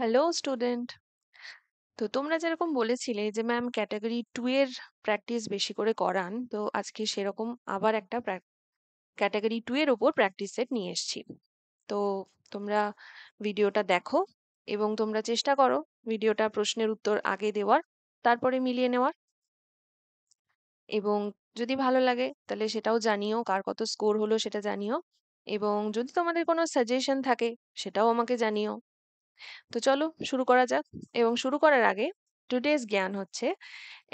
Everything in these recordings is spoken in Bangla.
হ্যালো স্টুডেন্ট তো তোমরা যেরকম বলেছিলে যে ম্যাম ক্যাটাগরি টু এর প্র্যাকটিস বেশি করে করান তো আজকে সেরকম আবার একটা ক্যাটাগরি টু এর ওপর প্র্যাকটিস সেট নিয়ে এসছি তো তোমরা ভিডিওটা দেখো এবং তোমরা চেষ্টা করো ভিডিওটা প্রশ্নের উত্তর আগে দেওয়ার তারপরে মিলিয়ে নেওয়ার এবং যদি ভালো লাগে তাহলে সেটাও জানিও কার কত স্কোর হলো সেটা জানিও এবং যদি তোমাদের কোনো সাজেশন থাকে সেটাও আমাকে জানিও তো চলো শুরু করা যাক এবং শুরু করার আগে টুডেজ জ্ঞান হচ্ছে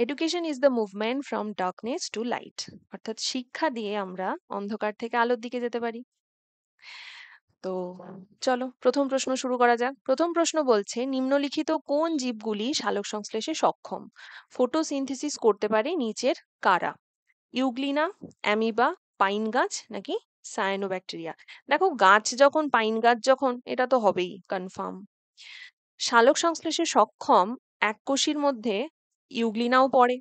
education is the movement from darkness to light অর্থাৎ শিক্ষা দিয়ে আমরা অন্ধকার থেকে আলোর দিকে যেতে পারি তো চলো প্রথম প্রশ্ন শুরু করা যাক প্রথম প্রশ্ন বলছে নিম্নলিখিত কোন জীবগুলি সালোক সংশ্লেষে সক্ষম ফটোসিনথেসিস করতে পারে নিচের কারা ইউগ্লিনা অ্যামিবা পাইন গাছ নাকি সায়ানোব্যাকটেরিয়া দেখো গাছ যখন পাইন গাছ যখন এটা তো হবেই কনফার্ম সালোক সংশ্লেষে সক্ষম এক কোষীর মধ্যে ইউগ্লিনাও পড়ে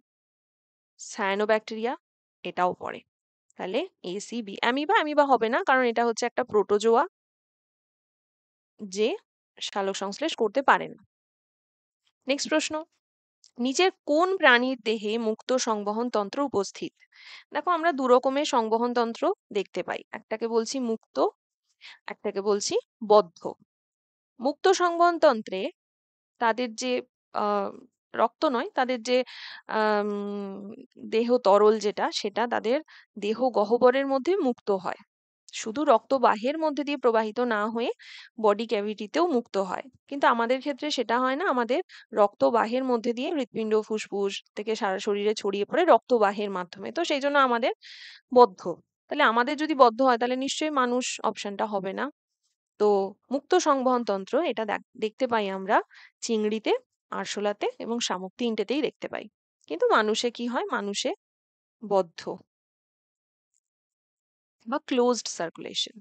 সায়ানোব্যাকটেরিয়া এটাও পড়ে তাহলে এসিবি অ্যামিবা অ্যামিবা হবে না কারণ এটা হচ্ছে একটা প্রোটোজোয়া যে সালোক সংশ্লেষ করতে পারে না নেক্সট প্রশ্ন নিচের কোন প্রাণীর দেহে মুক্ত সংবহন তন্ত্র উপস্থিত দেখো আমরা দু রকমের সংবহন তন্ত্র দেখতে পাই একটাকে বলছি মুক্ত একটাকে বলছি বদ্ধ মুক্ত সংবহনতন্ত্রে তাদের যে রক্ত নয় তাদের যে দেহ তরল যেটা সেটা তাদের দেহ গহ্বরের মধ্যে মুক্ত হয় শুধু রক্ত বাহের মধ্যে দিয়ে প্রবাহিত না হয়ে বডি ক্যাভিটিতেও মুক্ত হয় কিন্তু আমাদের ক্ষেত্রে সেটা হয় না আমাদের রক্ত বাহের মধ্যে দিয়ে হৃৎপিণ্ড ফুসফুস থেকে সারা শরীরে ছড়িয়ে পড়ে রক্ত বাহের মাধ্যমে তো সেই জন্য আমাদের বদ্ধ তাহলে আমাদের যদি বদ্ধ হয় তাহলে নিশ্চয়ই মানুষ অপশনটা হবে না তো মুক্ত সংবহনতন্ত্র এটা দেখ- দেখতে পাই আমরা চিংড়িতে আরশোলাতে এবং শামুক তিনটেতেই দেখতে পাই কিন্তু মানুষে কি হয় মানুষে বদ্ধ বা ক্লোজড সার্কুলেশন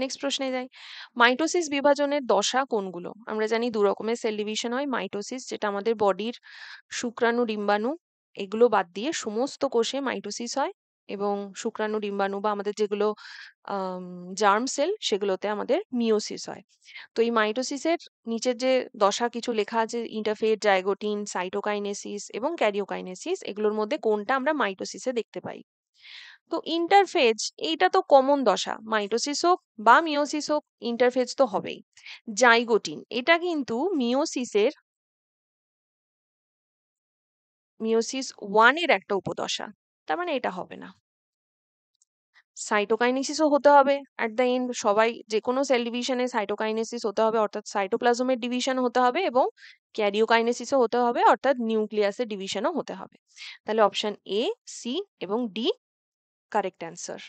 নেক্সট প্রশ্নে যাই মাইটোসিস বিভাজনের দশা কোনগুলো আমরা জানি দু রকমের সেল ডিভিশন হয় মাইটোসিস যেটা আমাদের বডির শুক্রাণু ডিম্বাণু এগুলো বাদ দিয়ে সমস্ত কোষে মাইটোসিস হয় এবং শুক্রাণু ডিম্বাণু বা আমাদের যেগুলো জার্ম সেল সেগুলোতে আমাদের মিওসিস হয় তো এই মাইটোসিসের নিচের যে দশা কিছু লেখা আছে ইন্টারফেট জায়গোটিন সাইটোকাইনেসিস এবং ক্যারিওকাইনেসিস এগুলোর মধ্যে কোনটা আমরা মাইটোসিসে দেখতে পাই তো ইন্টারফেজ এইটা তো কমন দশা মাইটোসিস হোক বা মিওসিস হোক ইন্টারফেজ তো হবেই জাইগোটিন এটা কিন্তু মিওসিসের মিওসিস ওয়ানের একটা উপদশা তার মানে এটা হবে না সাইটোকাইনেসিসও হতে হবে অ্যাট দ্য এন্ড সবাই যে কোনো সেল ডিভিশনে সাইটোকাইনেসিস হতে হবে অর্থাৎ সাইটোপ্লাজমের ডিভিশন হতে হবে এবং ক্যারিওকাইনেসিসও হতে হবে অর্থাৎ নিউক্লিয়াসের ডিভিশনও হতে হবে তাহলে অপশন এ সি এবং ডি কারেক্ট অ্যান্সার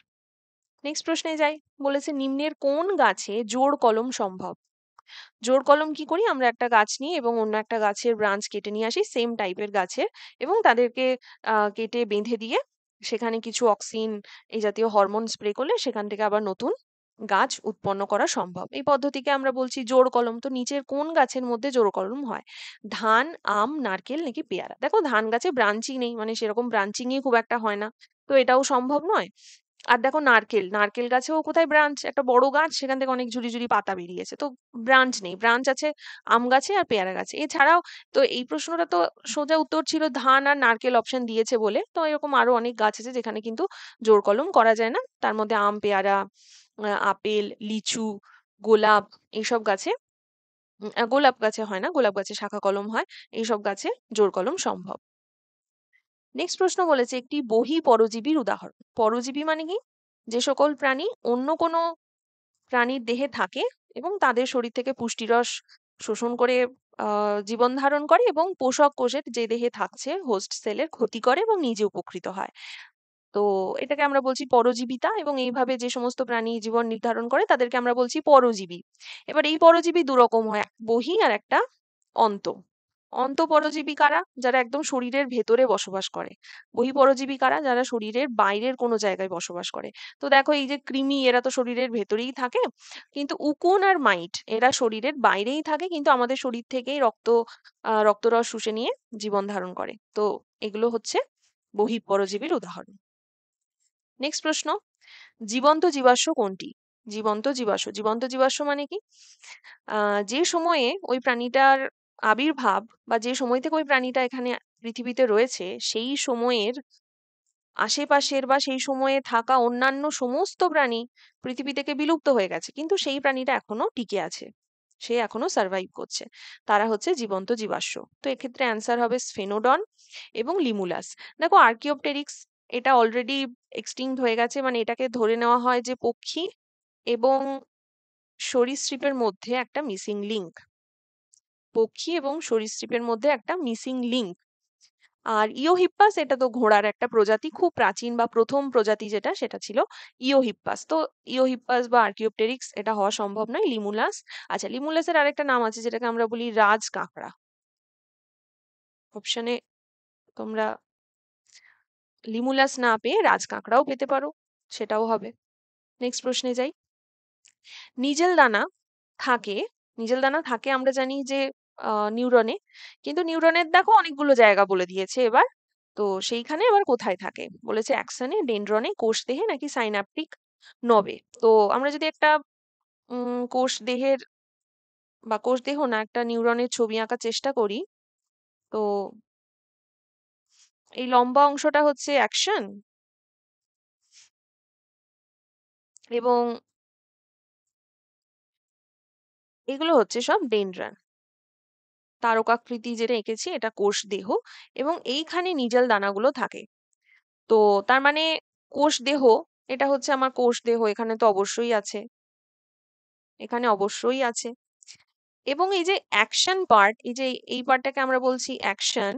নেক্সট প্রশ্নে যাই বলেছে নিম্নের কোন গাছে জোড় কলম সম্ভব জোর কলম কি করি আমরা একটা গাছ নিই এবং অন্য একটা গাছের ব্রাঞ্চ কেটে নিয়ে আসি সেম টাইপের গাছের এবং তাদেরকে আহ, কেটে বেঁধে দিয়ে সেখানে কিছু অক্সিন এই জাতীয় হরমোন স্প্রে করলে সেখান থেকে আবার নতুন গাছ উৎপন্ন করা সম্ভব এই পদ্ধতিকে আমরা বলছি জোর কলম তো নিচের কোন গাছের মধ্যে জোর কলম হয় ধান আম নারকেল নাকি পেয়ারা দেখো ধান গাছে ব্রাঞ্চিং নেই মানে সেরকম ব্রাঞ্চিংই খুব একটা হয় না তো এটাও সম্ভব নয় আর দেখো নারকেল নারকেল গাছেও কোথায় ব্রাঞ্চ একটা বড় গাছ সেখান থেকে অনেক ঝুড়ি ঝুড়ি পাতা বেরিয়েছে তো ব্রাঞ্চ নেই ব্রাঞ্চ আছে আম গাছে আর পেয়ারা গাছে এছাড়াও তো এই প্রশ্নটা তো সোজা উত্তর ছিল ধান আর নারকেল অপশন দিয়েছে বলে তো এরকম আরো অনেক গাছ আছে যেখানে কিন্তু জোর কলম করা যায় না তার মধ্যে আম পেয়ারা আপেল লিচু গোলাপ এইসব গাছে গোলাপ গাছে হয় না গোলাপ গাছে শাখা কলম হয় এইসব গাছে জোর কলম সম্ভব নেক্সট প্রশ্ন বলেছে একটি বহি পরজীবীর উদাহরণ পরজীবী মানে কি যে সকল প্রাণী অন্য কোনো প্রাণীর দেহে থাকে এবং তাদের শরীর থেকে পুষ্টিরস শোষণ করে জীবন ধারণ করে এবং পোষক কোষের যে দেহে থাকছে হোস্ট সেলের ক্ষতি করে এবং নিজে উপকৃত হয় তো এটাকে আমরা বলছি পরজীবিতা এবং এইভাবে যে সমস্ত প্রাণী জীবন নির্ধারণ করে তাদেরকে আমরা বলছি পরজীবী এবার এই পরজীবী দুরকম হয় বহি আর একটা অন্ত অন্তপরজীবী কারা যারা একদম শরীরের ভেতরে বসবাস করে বহিঃপরজীবী কারা যারা শরীরের বাইরের কোনো জায়গায় বসবাস করে তো দেখো এই যে কৃমি এরা তো শরীরের ভেতরেই থাকে কিন্তু উকুন আর মাইট এরা শরীরের বাইরেই থাকে কিন্তু আমাদের শরীর থেকেই রক্ত রক্তরস শুষে নিয়ে জীবন ধারণ করে তো এগুলো হচ্ছে বহিঃপরজীবীর উদাহরণ নেক্সট প্রশ্ন জীবন্ত জীবাশ্ম কোনটি জীবন্ত জীবাশ্ম জীবন্ত জীবাশ্ম মানে কি যে সময়ে ওই প্রাণীটার আবির্ভাব বা যে সময় থেকে ওই প্রাণীটা এখানে পৃথিবীতে রয়েছে সেই সময়ের আশেপাশের বা সেই সময়ে থাকা অন্যান্য সমস্ত প্রাণী পৃথিবী থেকে বিলুপ্ত হয়ে গেছে কিন্তু সেই প্রাণীটা এখনো টিকে আছে সে এখনো সার্ভাইভ করছে তারা হচ্ছে জীবন্ত জীবাশ্ম তো এক্ষেত্রে অ্যান্সার হবে স্ফেনোডন এবং লিমুলাস দেখো আর্কিওপটেরিক্স এটা অলরেডি এক্সটিং হয়ে গেছে মানে এটাকে ধরে নেওয়া হয় যে পক্ষী এবং সরীসৃপের মধ্যে একটা মিসিং লিঙ্ক পক্ষী এবং সরীসৃপের মধ্যে একটা মিসিং লিঙ্ক আর ইওহিপ্পাস এটা তো ঘোড়ার একটা প্রজাতি খুব প্রাচীন বা প্রথম প্রজাতি যেটা সেটা ছিল ইওহিপ্পাস তো ইওহিপ্পাস বা আর্কিওপটেরিক্স এটা হওয়া সম্ভব নয় লিমুলাস আচ্ছা লিমুলাসের আরেকটা নাম আছে যেটাকে আমরা বলি রাজ কাঁকড়া অপশনে তোমরা লিমুলাস না পেয়ে রাজ কাঁকড়াও পেতে পারো সেটাও হবে নেক্সট প্রশ্নে যাই নিজেল দানা থাকে নিজেল দানা থাকে আমরা জানি যে নিউরনে কিন্তু নিউরনের দেখো অনেকগুলো জায়গা বলে দিয়েছে এবার তো সেইখানে এবার কোথায় থাকে বলেছে অ্যাকশনে ডেন্ড্রনে কোষ দেহে নাকি সাইনাপটিক নবে তো আমরা যদি একটা কোষ দেহের বা কোষ দেহ না একটা নিউরনের ছবি আঁকার চেষ্টা করি তো এই লম্বা অংশটা হচ্ছে অ্যাকশন এবং এগুলো হচ্ছে সব ডেন্ড্রান তারকাকৃতি যেটা এঁকেছি এটা কোষ দেহ এবং এইখানে নিজাল দানাগুলো থাকে তো তার মানে কোষ দেহ এটা হচ্ছে আমার কোষ দেহ এখানে তো অবশ্যই আছে এখানে অবশ্যই আছে এবং এই যে অ্যাকশন পার্ট এই যে এই পার্টটাকে আমরা বলছি অ্যাকশন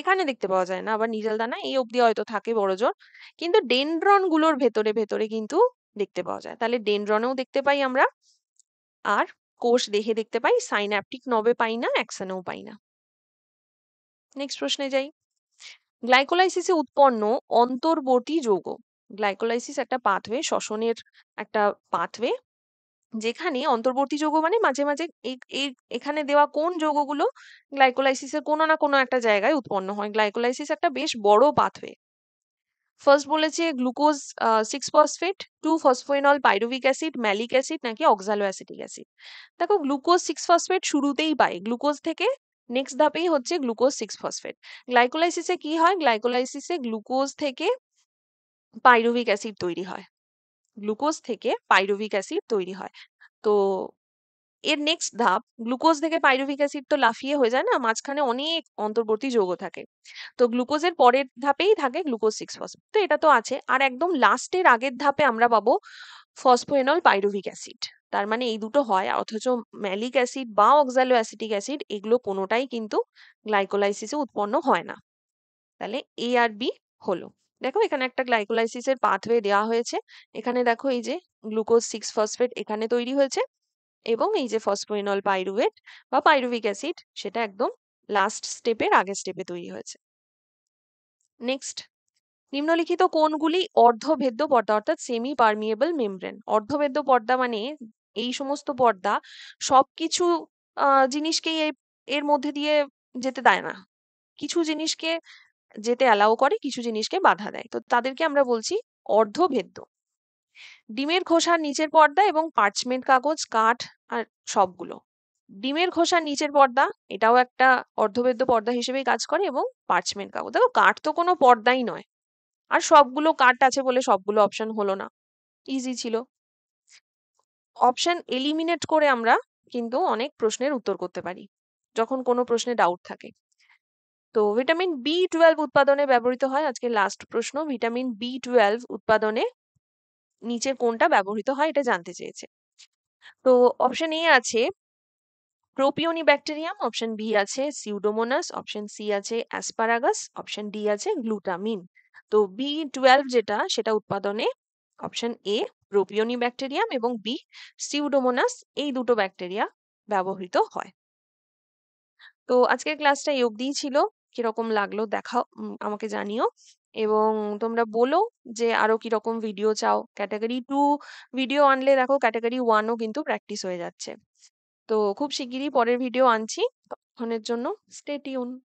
এখানে দেখতে পাওয়া যায় না আবার নিজাল দানা এই অবধি হয়তো থাকে বড় জোর কিন্তু ডেনড্রন গুলোর ভেতরে ভেতরে কিন্তু দেখতে পাওয়া যায় তাহলে ডেনড্রনেও দেখতে পাই আমরা আর কোষ দেহে দেখতে পাই সাইন্যাপটিক নবে পাই না অ্যাক্সানেও পাই না নেক্সট প্রশ্নে যাই গ্লাইকোলাইসিসে উৎপন্ন অন্তর্বর্তী যৌগ গ্লাইকোলাইসিস একটা পাথওয়ে শ্বসনের একটা পাথওয়ে যেখানে অন্তর্বর্তী যৌগ মানে মাঝে মাঝে এখানে দেওয়া কোন যৌগগুলো গ্লাইকোলাইসিসের কোনো না কোনো একটা জায়গায় উৎপন্ন হয় গ্লাইকোলাইসিস একটা বেশ বড় পাথওয়ে ফার্স্ট বলেছে glucose six phosphate to phosphoenol pyruvic acid malic acid নাকি অক্সালো অ্যাসিটিক অ্যাসিড দেখো গ্লুকোজ সিক্স ফসফেট শুরুতেই পায় গ্লুকোজ থেকে নেক্সট ধাপেই হচ্ছে গ্লুকোজ সিক্স ফসফেট গ্লাইকোলাইসিসে কি হয় গ্লাইকোলাইসিসে গ্লুকোজ থেকে পাইরোভিক অ্যাসিড তৈরি হয় গ্লুকোজ থেকে পাইরোভিক অ্যাসিড তৈরি হয় তো এর নেক্সট ধাপ গ্লুকোজ থেকে পাইরুভিক অ্যাসিড তো লাফিয়ে হয়ে যায় না মাঝখানে অনেক অন্তর্বর্তী যৌগ থাকে তো গ্লুকোজের পরের ধাপেই থাকে গ্লুকোজ সিক্স ফসফেট তো এটা তো আছে আর একদম লাস্টের আগের ধাপে আমরা পাবো ফসফোয়েনল পাইরুভিক অ্যাসিড তার মানে এই দুটো হয় অথচ ম্যালিক অ্যাসিড বা অক্সালো অ্যাসিটিক অ্যাসিড এগুলো কোনোটাই কিন্তু গ্লাইকোলাইসিসে উৎপন্ন হয় না তাহলে এ আর বি হলো দেখো এখানে একটা গ্লাইকোলাইসিসের পাথওয়ে দেওয়া হয়েছে এখানে দেখো এই যে গ্লুকোজ সিক্স ফসফেট এখানে তৈরি হয়েছে এবং এই যে ফসফোরিনল পাইরুভেট বা পাইরুভিক অ্যাসিড সেটা একদম লাস্ট স্টেপের আগে স্টেপে তৈরি হয়েছে নেক্সট নিম্নলিখিত কোনগুলি অর্ধভেদ্য পর্দা অর্থাৎ সেমি পারমিয়েবল মেমব্রেন অর্ধভেদ্য পর্দা মানে এই সমস্ত পর্দা সবকিছু জিনিসকেই এর মধ্যে দিয়ে যেতে দেয় না কিছু জিনিসকে যেতে অ্যালাউ করে কিছু জিনিসকে বাধা দেয় তো তাদেরকে আমরা বলছি অর্ধভেদ্য ডিমের খোসা নিচের পর্দা এবং পার্চমেন্ট কাগজ কাঠ আর সবগুলো ডিমের খোসা নিচের পর্দা এটাও একটা অর্ধবেদ্য পর্দা হিসেবেই কাজ করে এবং পার্চমেন্ট কাগজ দেখো কাঠ তো কোনো পর্দাই নয় আর সবগুলো কাঠ আছে বলে সবগুলো অপশন হলো না ইজি ছিল অপশন এলিমিনেট করে আমরা কিন্তু অনেক প্রশ্নের উত্তর করতে পারি যখন কোনো প্রশ্নে ডাউট থাকে তো ভিটামিন বি টুয়েলভ উৎপাদনে ব্যবহৃত হয় আজকে লাস্ট প্রশ্ন ভিটামিন বি টুয়েলভ উৎপাদনে নিচের কোনটা ব্যবহৃত হয় এটা জানতে চেয়েছে তো অপশন এ আছে প্রোপিওনি ব্যাকটেরিয়াম অপশন বি আছে সিউডোমোনাস অপশন সি আছে অ্যাসপারাগাস অপশন ডি আছে গ্লুটামিন তো বি টুয়েলভ যেটা সেটা উৎপাদনে অপশন এ প্রোপিওনি ব্যাকটেরিয়াম এবং বি সিউডোমোনাস এই দুটো ব্যাকটেরিয়া ব্যবহৃত হয় তো আজকের ক্লাসটা এই অবধিই ছিল কিরকম লাগলো দেখাও আমাকে জানিও এবং তোমরা বলো যে আরো কিরকম ভিডিও চাও ক্যাটাগরি টু ভিডিও আনলে দেখো ক্যাটাগরি ওয়ানও কিন্তু প্র্যাকটিস হয়ে যাচ্ছে তো খুব শিগগিরই পরের ভিডিও আনছি তখনের জন্য স্টেটিউন